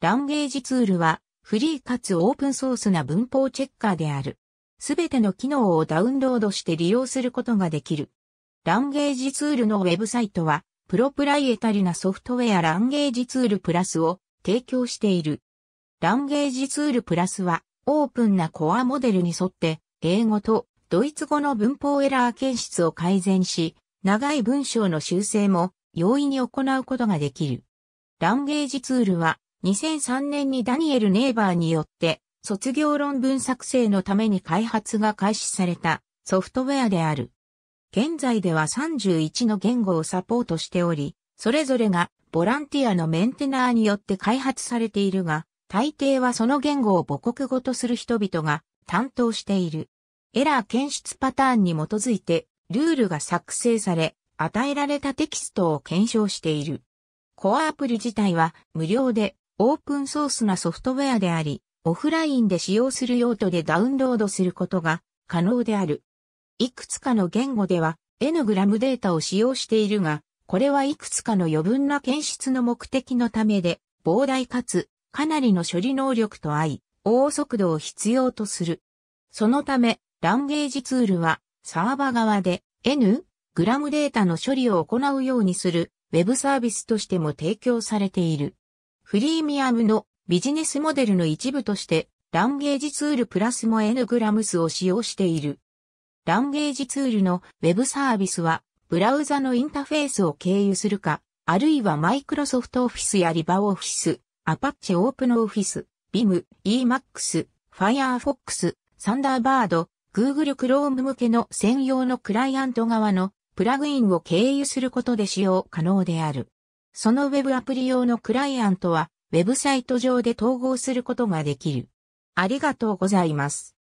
ランゲージツールは、フリーかつオープンソースな文法チェッカーである。すべての機能をダウンロードして利用することができる。ランゲージツールのウェブサイトは、プロプライエタリなソフトウェアランゲージツールプラスを提供している。ランゲージツールプラスは、オープンなコアモデルに沿って、英語とドイツ語の文法エラー検出を改善し、長い文章の修正も容易に行うことができる。ランゲージツールは、2003年にダニエル・ネイバーによって卒業論文作成のために開発が開始されたソフトウェアである。現在では31の言語をサポートしており、それぞれがボランティアのメンテナーによって開発されているが、大抵はその言語を母国語とする人々が担当している。エラー検出パターンに基づいてルールが作成され、与えられたテキストを検証している。コアアプリ自体は無料でオープンソースなソフトウェアであり、オフラインで使用する用途でダウンロードすることが可能である。いくつかの言語では N グラムデータを使用しているが、これはいくつかの余分な検出の目的のためで、膨大かつかなりの処理能力と合い、応速度を必要とする。そのため、ランゲージツールはサーバ側で N グラムデータの処理を行うようにするウェブサービスとしても提供されている。フリーミアムのビジネスモデルの一部として、ランゲージツールプラスも N グラムスを使用している。ランゲージツールのウェブサービスは、ブラウザのインターフェースを経由するか、あるいはマイクロソフトオフィスやリバオフィス、アパッチオープンオフィス、ビ i m Emacs、Firefox、サンダーバード、Google Chrome 向けの専用のクライアント側のプラグインを経由することで使用可能である。そのウェブアプリ用のクライアントは、ウェブサイト上で統合することができる。ありがとうございます。